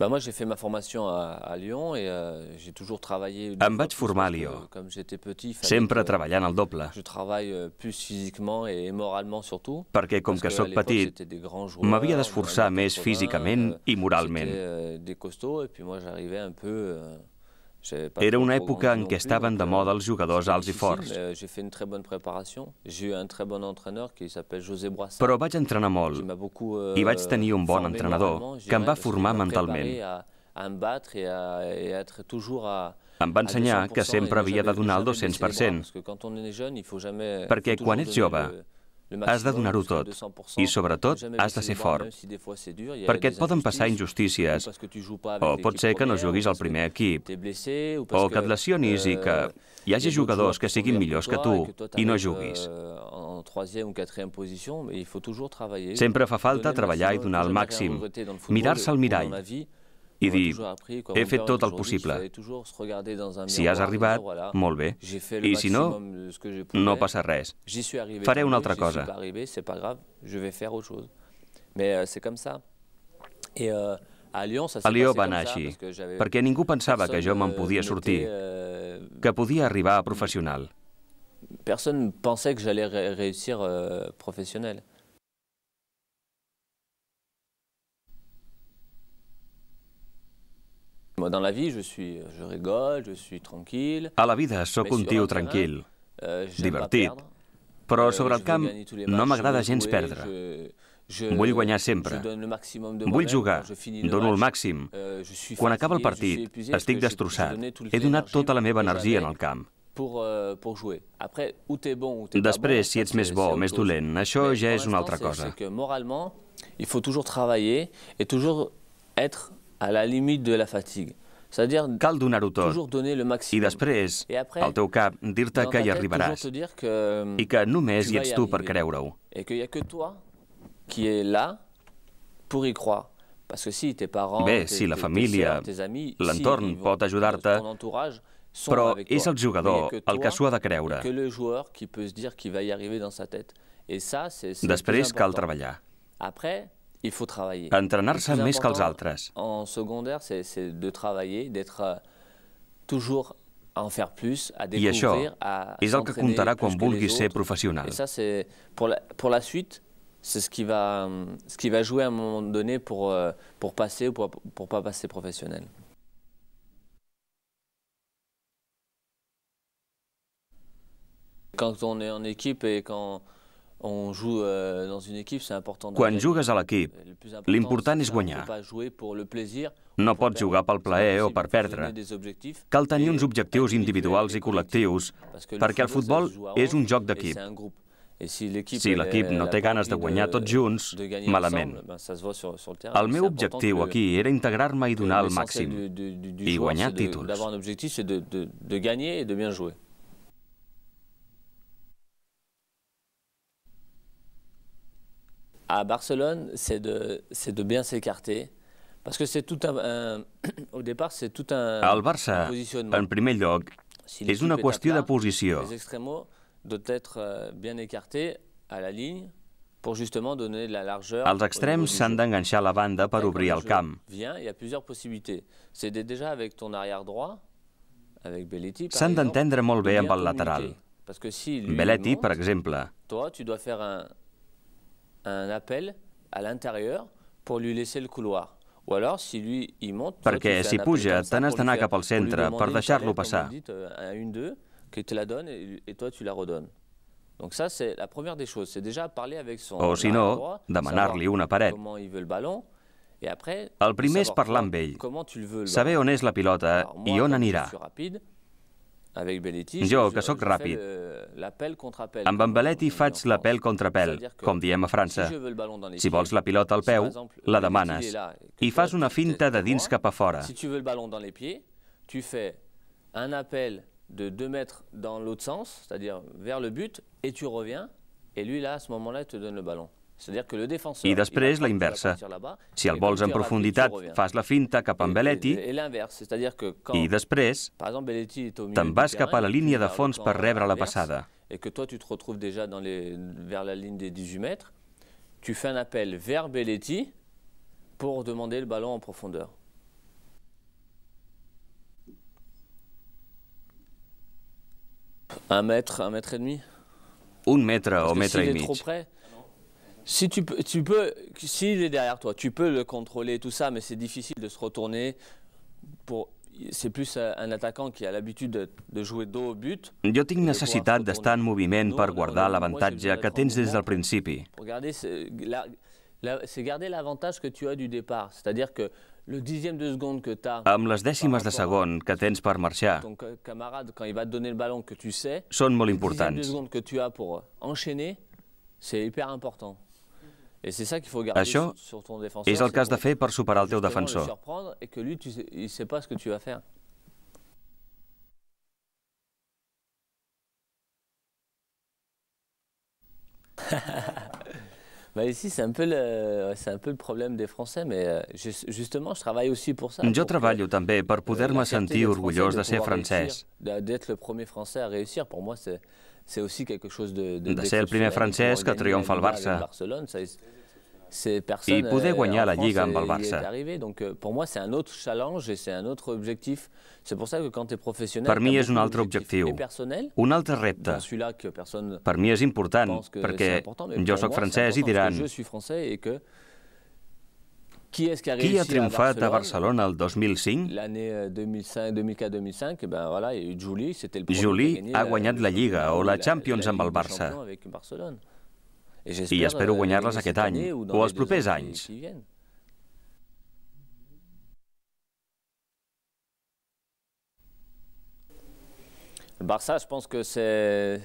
Bah, moi, j'ai fait ma formation à, à Lyon et euh, j'ai toujours travaillé... Em vaig formar a Lyon, euh, sempre treballant al doble. Je travaille euh, plus physiquement et moralement surtout. Perquè, com que, que sóc petit, m'havia d'esforçar més físicament euh, i moralment. J'étais euh, des costauds et puis moi, j'arrivais un peu... Euh, era una època en què estaven de moda euh, els jugadors alts i forts. Però vaig entrenar molt euh, i vaig tenir un bon entrenador que em va formar mentalment. Em va ensenyar que sempre havia de donar el 200%, perquè quan ets jove Has de donar-ho tot i, sobretot, has de ser fort, perquè et poden passar injustícies, o pot ser que no juguis al primer equip, o que et lesionis i que hi hagi jugadors que siguin millors que tu i no juguis. Sempre fa falta treballar i donar el màxim, mirar-se al mirall, i dir, he fet tot el possible. Si has arribat, molt bé. I si no, no passa res. Faré una altra cosa. Euh, a euh, Lió va anar així, perquè ningú pensava que jo me'n podia sortir, euh, que podia arribar a professional. Personne pensait que j'allais réussir professionnel. A la vida sóc un tio tranquil, euh, divertit, però euh, sobre el camp no m'agrada gens perdre. Vull guanyar sempre. Vull jugar, dono el màxim. Euh, Quan acaba el partit, estic destrossat. He donat tota la meva energia en el camp. Després, si ets més bo o més dolent, això ja és una altra cosa. Moralment, Il faut toujours travailler et toujours être à la limite de la fatigue. Cal donar-ho tot i després, al teu cap, dir-te que hi arribaràs euh, i que només hi ets tu per creure-ho. Bé, si la família, l'entorn pot ajudar-te, però és el jugador el que s'ho ha de creure. Després cal treballar. il faut travailler. En secondaire, c'est de travailler, d'être euh, toujours à en faire plus, à découvrir, à és Et ça, c'est pour la, suite, c'est ce qui va ce qui va jouer à un moment donné pour euh, pour passer ou pour pour pas passer professionnel. Quand on est en équipe et quand Euh, Quan jugues a l'equip, l'important és guanyar. No pots jugar pel plaer o per perdre. Cal tenir uns objectius individuals i col·lectius, perquè el futbol és un joc d'equip. Si l'equip no té ganes de guanyar tots junts, malament. El meu objectiu aquí era integrar-me i donar el màxim, i guanyar títols. à Barcelone, c'est de, de bien s'écarter, parce que c'est tout un, un, Au départ, c'est tout un... El Barça, un en primer lloc, si és una qüestió de posició. Les extremos doivent être euh, bien écartés à la ligne, pour justement donner la largeur... Els extrems s'han d'enganxar a la banda per obrir el camp. Vient, il y a plusieurs possibilités. C'est déjà avec ton arrière droit, avec Belletti, par S'han d'entendre molt bé amb el lateral. Belletti, per exemple, toi, tu dois faire un, un appel à l'intérieur pour lui laisser le couloir. Ou alors, si lui, il monte, Perquè si puja, te has d'anar cap al centre per deixar-lo passar. Dit, euh, une, deux, que te la donne et, et toi tu la redonnes. Donc ça, c'est la première des choses, c'est déjà parler avec son... O si no, demanar-li una paret. Comment il veut le ballon, et après, el primer és parlar amb ell, saber on és la pilota i on anirà. Rapide, jo, que sóc ràpid. Amb en Belletti faig pèl contra pèl, com diem a França. Si vols la pilota al peu, la demanes i fas una finta de dins cap a fora. tu fais un appel de 2 mètres dans l'autre sens, c'est-à-dire vers le but, et tu reviens, et lui, là, à ce moment-là, il te donne le ballon. I després la inversa. Si el vols en profunditat, fas la finta cap en Belletti i després te'n vas cap a la línia de fons per rebre la passada. Et que toi tu te retrouves déjà dans les, vers la línia des 18 mètres, tu fais un appel vers Belletti pour demander le ballon en profondeur. Un mètre, un mètre et demi Un metre o metre si i mig. Si tu peux, tu peux, s'il est derrière toi, tu peux le contrôler tout ça, mais c'est difficile de se retourner. Pour, c'est plus un attaquant qui a l'habitude de, de jouer dos au but. Jo tinc necessitat d'estar en moviment per guardar l'avantatge que tens des del principi. Regardez, c'est garder l'avantage que tu as du départ, c'est-à-dire que le dixième de seconde que tu as... Amb les dècimes de segon que tens per marxar... Ton camarade, quand il va te donner le ballon que tu sais... Són molt importants. Le dixième de seconde que tu as pour enchaîner, c'est hyper important. Et c'est ça qu'il Això és el que has de fer per superar el teu defensor. et que lui, tu, ne sait pas ce que tu vas faire. Bah, ici, c'est un, peu le, problème des Français, mais euh, justement, je travaille aussi pour ça. Je travaille aussi pour pouvoir me sentir orgueilleux D'être le premier français à réussir, pour moi, c'est... C'est aussi quelque chose de, de, de ser el primer francès que triomfa al Barça i poder guanyar la Lliga amb el Barça. pour moi c'est un autre challenge et c'est un autre objectif. C'est pour ça que quand tu es professionnel... Per mi és un altre objectiu, un altre repte. Per mi és important, perquè jo sóc francès i diran... Qui, és que ha Qui ha triomfat a Barcelona, a Barcelona el 2005? L'année 2004-2005, euh, eh ben voilà, Juli, c'était le Juli ha guanyat la Lliga o la Champions amb el Barça. I espero euh, guanyar-les aquest any o els propers anys. El Barça, je pense que c'est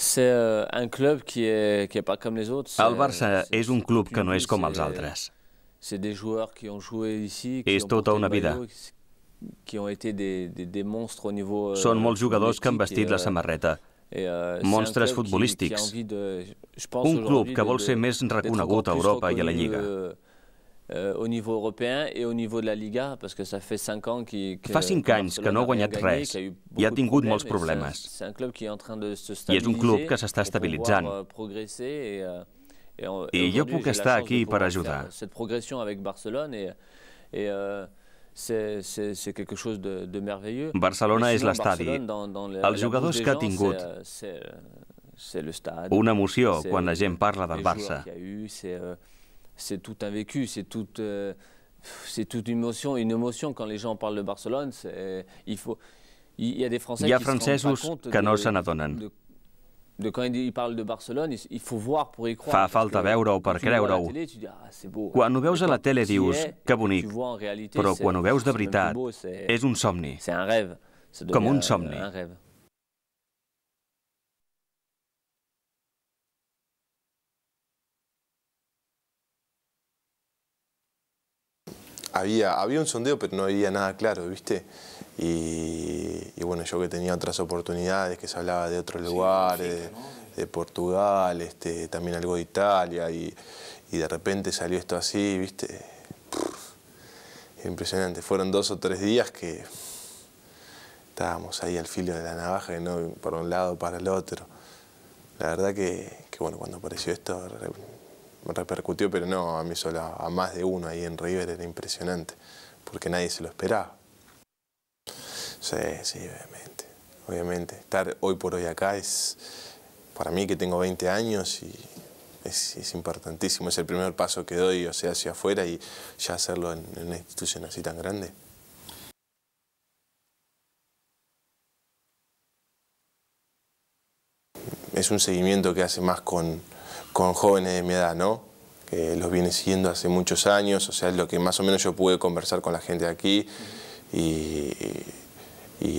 C'est euh, un club qui est, qui est pas comme les autres. El Barça euh, és un club que no és com els altres. C'est des joueurs qui ont joué ici, qui és ont tota una vida. Qui ont été des, des, des monstres au niveau, euh, Són molts jugadors que han vestit la samarreta. I, uh, monstres futbolístics. de, un club que vol ser més reconegut a Europa i a la Lliga. De, eh, au niveau européen et au niveau de la Liga, parce que ça fait 5 ans qui, que Fa 5 anys que no ha guanyat res i ha tingut molts problemes. C'est un club qui est en train de se I és un club que s'està estabilitzant. Euh, progresser et, euh, et, et, I jo puc estar aquí per ajudar. Cette progression avec Barcelone et, et euh, c'est quelque chose de, de merveilleux. Barcelona és l'estadi. Els jugadors que ha tingut, le stade, una emoció quan la gent parla del Barça c'est tout un vécu, c'est tout. Euh, c'est toute une émotion, une émotion quand les gens parlent de Barcelone. Il faut, il y a des Français Hi ha qui francesos se que no se n'adonen. De, de quand ils parlent de Barcelone, il faut voir pour y croire. Fa falta veure-ho per creure-ho. Ah, quan ho veus a la tele dius, que bonic, però quan ho veus de veritat, és un somni. C'est un rêve. Com un somni. Un rêve. había, había un sondeo, pero no había nada claro, ¿viste? Y, bueno, yo que tenía otras oportunidades, que se hablaba de otros lugares, de, Portugal, este, también algo de Italia, y, de repente salió esto así, ¿viste? impresionante. Fueron dos o tres días que estábamos ahí al filo de la navaja, ¿no? por un lado, para el otro. La verdad que, que bueno, cuando apareció esto, me repercutió, pero no a mí sola, a más de uno ahí en River era impresionante, porque nadie se lo esperaba. Sí, sí, obviamente. Obviamente, estar hoy por hoy acá es, para mí que tengo 20 años y es, importantísimo, es el primer paso que doy, o sea, hacia afuera y ya hacerlo en una institución así tan grande. Es un seguimiento que hace más con, con jóvenes de mi edad, ¿no? Que los viene siguiendo hace muchos años, o sea, es lo que más o menos yo pude conversar con la gente de aquí y,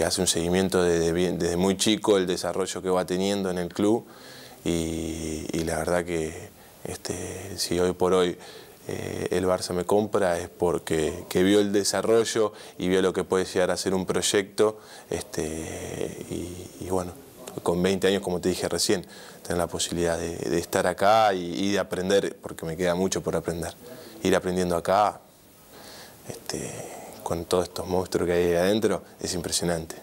hace un seguimiento desde, muy chico, el desarrollo que va teniendo en el club y, la verdad que este, si hoy por hoy eh, el Barça me compra es porque que vio el desarrollo y vio lo que puede llegar a ser un proyecto este, y bueno, con 20 años, como te dije recién, tener la posibilidad de, estar acá y, de aprender, porque me queda mucho por aprender. Ir aprendiendo acá, este, con todos estos monstruos que hay adentro, es impresionante.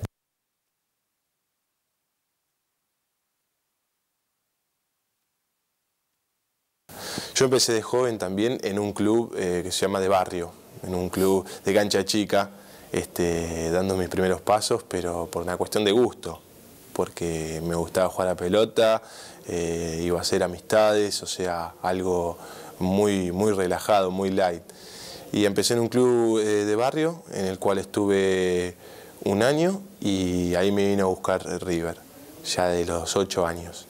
Yo empecé de joven también en un club eh, que se llama de barrio, en un club de cancha chica, este, dando mis primeros pasos, pero por una cuestión de gusto porque me gustaba jugar a pelota, eh, iba a hacer amistades, o sea, algo muy, muy relajado, muy light. Y empecé en un club eh, de barrio, en el cual estuve un año y ahí me vino a buscar River, ya de los ocho años.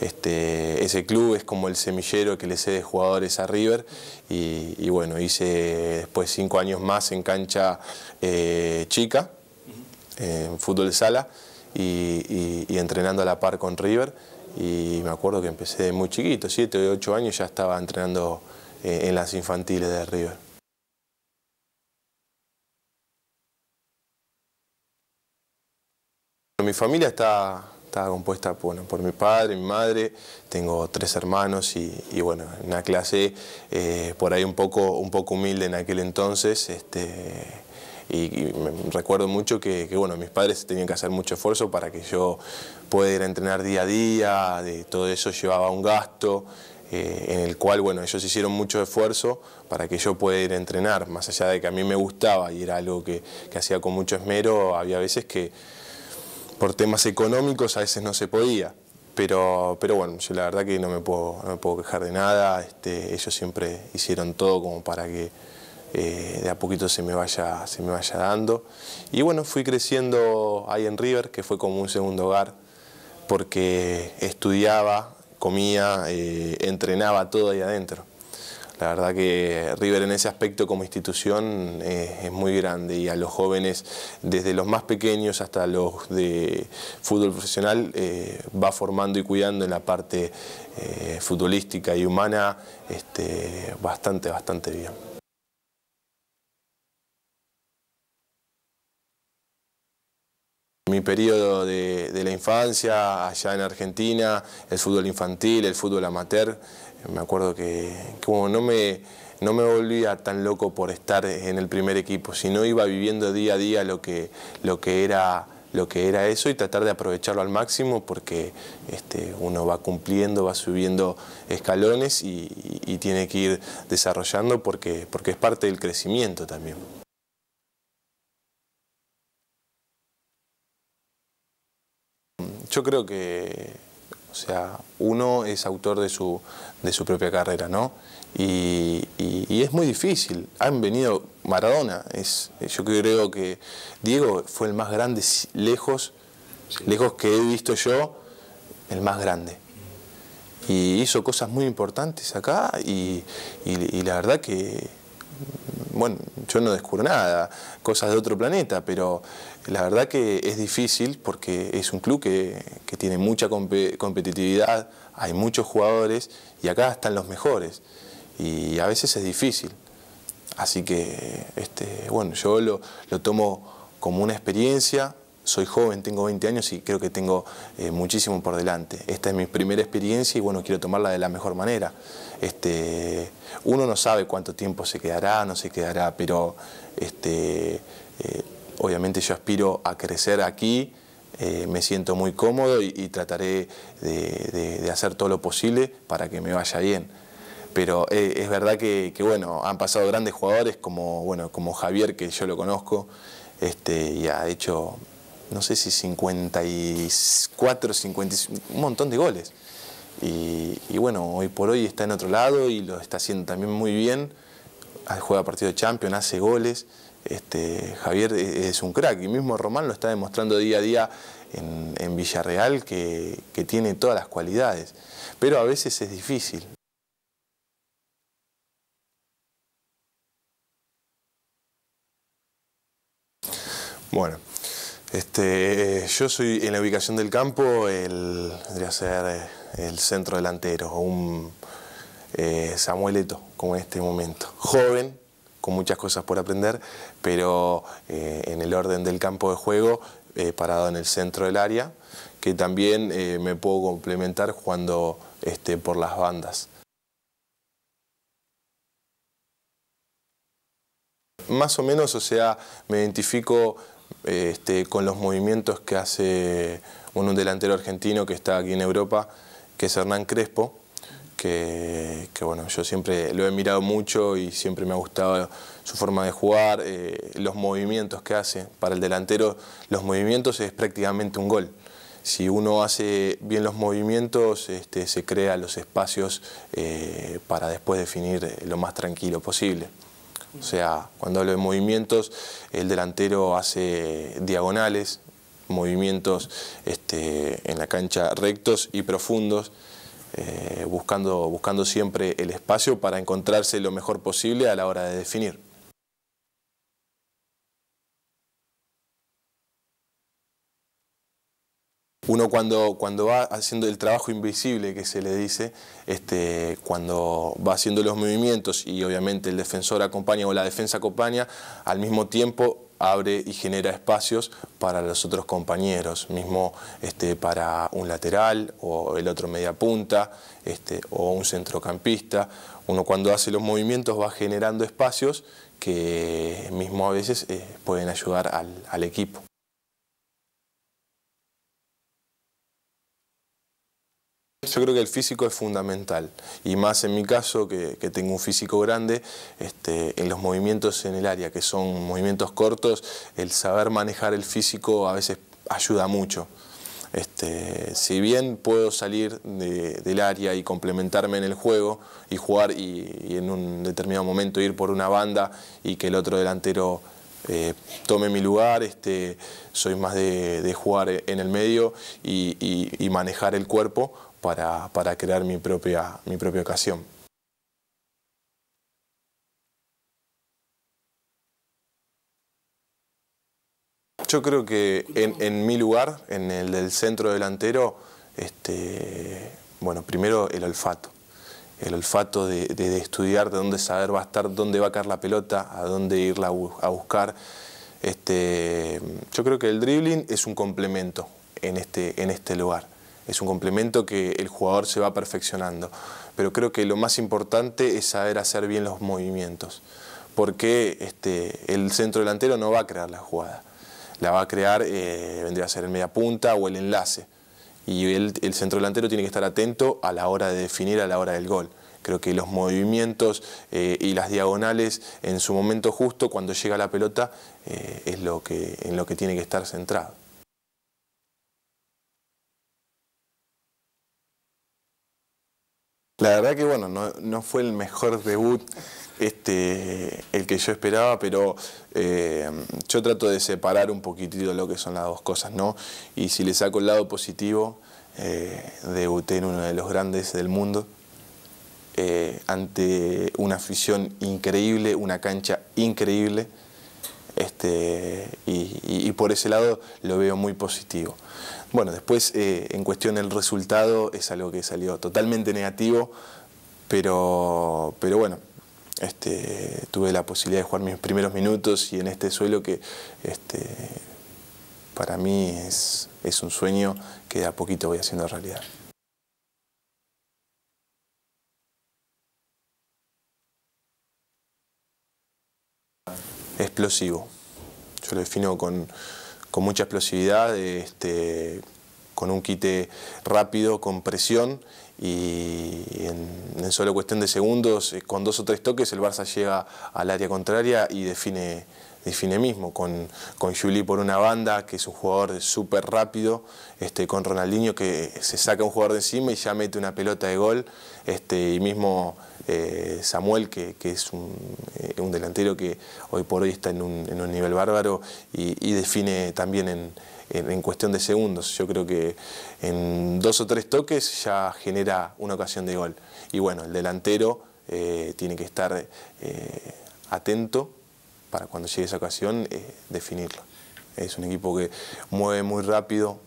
Este, ese club es como el semillero que le cede jugadores a River y, bueno, hice después cinco años más en cancha eh, chica, en fútbol sala, y, entrenando a la par con River. Y me acuerdo que empecé muy chiquito, 7 o 8 años, ya estaba entrenando eh, en las infantiles de River. Mi familia está, compuesta bueno, por mi padre, mi madre, tengo tres hermanos y, bueno, una clase eh, por ahí un poco, un poco humilde en aquel entonces. Este, y, recuerdo mucho que, bueno, mis padres tenían que hacer mucho esfuerzo para que yo pueda ir a entrenar día a día, de todo eso llevaba un gasto, eh, en el cual bueno, ellos hicieron mucho esfuerzo para que yo pueda ir a entrenar, más allá de que a mí me gustaba y era algo que, que hacía con mucho esmero, había veces que por temas económicos a veces no se podía. Pero, pero bueno, yo la verdad que no me puedo, me puedo quejar de nada, este, ellos siempre hicieron todo como para que eh, de a poquito se me, vaya, se me vaya dando. Y bueno, fui creciendo ahí en River, que fue como un segundo hogar, porque estudiaba, comía, eh, entrenaba todo ahí adentro. La verdad que River en ese aspecto como institución eh, es muy grande y a los jóvenes, desde los más pequeños hasta los de fútbol profesional, va formando y cuidando en la parte futbolística y humana este, bastante, bastante bien. Mi periodo de, la infancia, allá en Argentina, el fútbol infantil, el fútbol amateur, me acuerdo que, como no, me, volvía tan loco por estar en el primer equipo, sino iba viviendo día a día lo que, lo que, era, lo que era eso y tratar de aprovecharlo al máximo porque este, uno va cumpliendo, va subiendo escalones y, y tiene que ir desarrollando porque, porque es parte del crecimiento también. yo creo que, o sea, uno es autor de su, propia carrera, ¿no? Y, es muy difícil. Han venido Maradona, es, yo creo que Diego fue el más grande lejos, lejos que he visto yo, el más grande. Y hizo cosas muy importantes acá y la verdad que bueno, yo no descubro nada, cosas de otro planeta, pero la verdad que es difícil porque es un club que, tiene mucha competitividad, hay muchos jugadores y acá están los mejores y a veces es difícil. Así que, este, bueno, yo lo tomo como una experiencia, soy joven, tengo 20 años y creo que tengo eh, muchísimo por delante. Esta es mi primera experiencia y bueno, quiero tomarla de la mejor manera. Este, uno no sabe cuánto tiempo se quedará, no se quedará, pero este, eh, obviamente yo aspiro a crecer aquí, eh, me siento muy cómodo y, trataré de, hacer todo lo posible para que me vaya bien. Pero es verdad que, bueno, han pasado grandes jugadores como, bueno, como Javier, que yo lo conozco, este, y ha hecho no sé si 54, 55, un montón de goles. Y, bueno, hoy por hoy está en otro lado y lo está haciendo también muy bien. Ah, juega partido de Champions, hace goles. Este, Javier e, es un crack y mismo Román lo está demostrando día a día en, Villarreal que, que tiene todas las cualidades. Pero a veces es difícil. Bueno, este, eh, yo soy en la ubicación del campo, el, ser eh, el centro delantero, un eh, Samueleto, como en este momento. Joven, con muchas cosas por aprender, pero eh, en el orden del campo de juego, parado en el centro del área, que también me puedo complementar cuando este, por las bandas. Más o menos, o sea, me identifico este, con los movimientos que hace un, delantero argentino que está aquí en Europa, que es Hernán Crespo, que, bueno, yo siempre lo he mirado mucho y siempre me ha gustado su forma de jugar, eh, los movimientos que hace. Para el delantero los movimientos es prácticamente un gol. Si uno hace bien los movimientos, este, se crean los espacios eh, para después definir lo más tranquilo posible. O sea, cuando hablo de movimientos, el delantero hace diagonales, movimientos este, en la cancha rectos y profundos, eh, buscando siempre el espacio para encontrarse lo mejor posible a la hora de definir. Uno cuando, cuando va haciendo el trabajo invisible que se le dice, este, cuando va haciendo los movimientos y obviamente el defensor acompaña o la defensa acompaña, al mismo tiempo abre y genera espacios para los otros compañeros, mismo este, para un lateral o el otro media punta este, o un centrocampista. Uno cuando hace los movimientos va generando espacios que mismo a veces eh, pueden ayudar al equipo. Yo creo que el físico es fundamental y más en mi caso que, tengo un físico grande, este, en los movimientos en el área que son movimientos cortos, el saber manejar el físico a veces ayuda mucho. Este, si bien puedo salir del área y complementarme en el juego y jugar y, en un determinado momento ir por una banda y que el otro delantero eh, tome mi lugar, este, soy más de, jugar en el medio y manejar el cuerpo para, crear mi propia, mi propia ocasión. Yo creo que en, mi lugar, en el del centro delantero, este, bueno, primero el olfato. El olfato de, estudiar, de dónde saber va a estar, dónde va a caer la pelota, a dónde irla a buscar. Este, yo creo que el dribbling es un complemento en este, en este lugar es un complemento que el jugador se va perfeccionando. Pero creo que lo más importante es saber hacer bien los movimientos, porque este, el centro delantero no va a crear la jugada, la va a crear, eh, vendría a ser el media punta o el enlace. Y el, centro delantero tiene que estar atento a la hora de definir, a la hora del gol. Creo que los movimientos eh, y las diagonales en su momento justo, cuando llega la pelota, eh, es lo que, en lo que tiene que estar centrado. La verdad que bueno, no, fue el mejor debut este, el que yo esperaba, pero eh, yo trato de separar un poquitito lo que son las dos cosas, ¿no? Y si le saco el lado positivo, eh, debuté en uno de los grandes del mundo, eh, ante una afición increíble, una cancha increíble. Este, y, por ese lado lo veo muy positivo. Bueno, después eh, en cuestión del resultado es algo que salió totalmente negativo, pero, bueno, este, tuve la posibilidad de jugar mis primeros minutos y en este suelo que este, para mí es, es un sueño que de a poquito voy haciendo realidad. explosivo. Yo lo defino con, mucha explosividad, este, con un quite rápido, con presión y en, solo cuestión de segundos, eh, con dos o tres toques, el Barça llega al área contraria y define, define mismo, con, con Juli por una banda, que es un jugador súper rápido, este, con Ronaldinho que se saca un jugador de encima y ya mete una pelota de gol, este, y mismo eh, Samuel, que, es eh, un, delantero que hoy por hoy está en un, nivel bárbaro y, define también en, cuestión de segundos. Yo creo que en dos o tres toques ya genera una ocasión de gol. Y bueno, el delantero eh, tiene que estar atento para cuando llegue esa ocasión definirlo. Es un equipo que mueve muy rápido,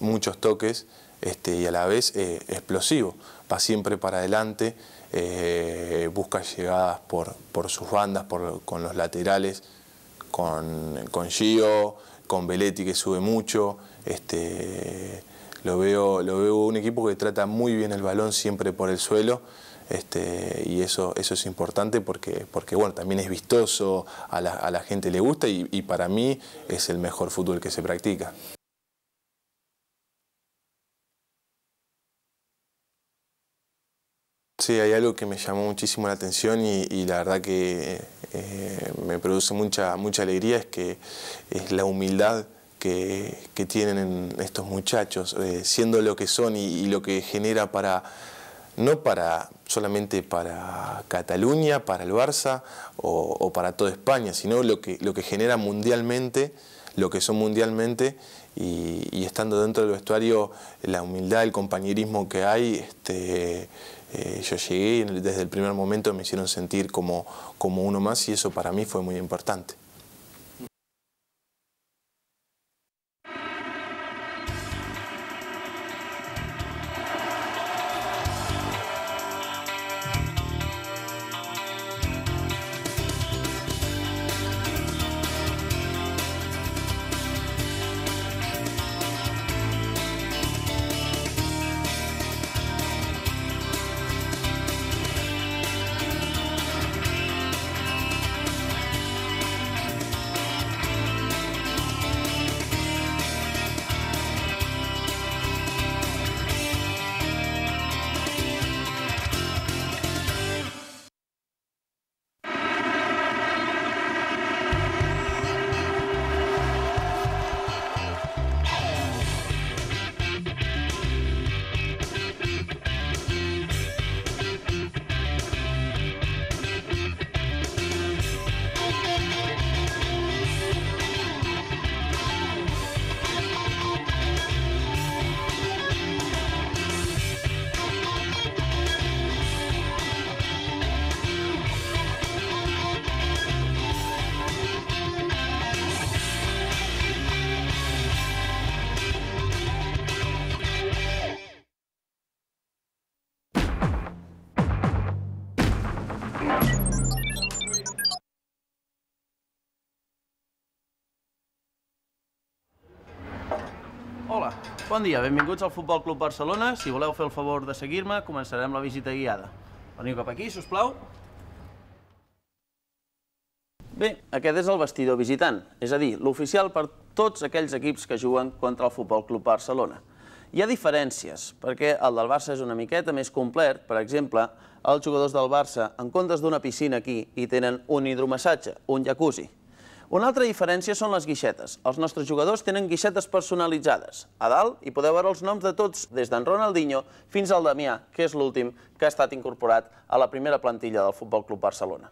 muchos toques este, y a la vez explosivo. Va siempre para adelante. Eh, busca llegadas por, sus bandas, con los laterales, con, con Gio, con Veletti que sube mucho. Este, lo, veo, un equipo que trata muy bien el balón siempre por el suelo. Este, y eso, es importante porque, bueno, también es vistoso, a la, gente le gusta y para mí es el mejor fútbol que se practica. Sí, hay algo que me llamó muchísimo la atención y, la verdad que eh, me produce mucha, mucha alegría es que es la humildad que, tienen estos muchachos, eh, siendo lo que son y, lo que genera para, no para solamente para Cataluña, para el Barça o, para toda España, sino lo que, lo que genera mundialmente, lo que son mundialmente y, y estando dentro del vestuario, la humildad, el compañerismo que hay, este, eh, yo llegué y desde el primer momento me hicieron sentir como, como uno más y eso para mí fue muy importante. Hola, bon dia, benvinguts al Futbol Club Barcelona. Si voleu fer el favor de seguir-me, començarem la visita guiada. Veniu cap aquí, si us plau. Bé, aquest és el vestidor visitant, és a dir, l'oficial per tots aquells equips que juguen contra el Futbol Club Barcelona. Hi ha diferències, perquè el del Barça és una miqueta més complet. Per exemple, els jugadors del Barça, en comptes d'una piscina aquí, hi tenen un hidromassatge, un jacuzzi. Una altra diferència són les guixetes. Els nostres jugadors tenen guixetes personalitzades. A dalt hi podeu veure els noms de tots, des d'en Ronaldinho fins al Damià, que és l'últim que ha estat incorporat a la primera plantilla del Futbol Club Barcelona.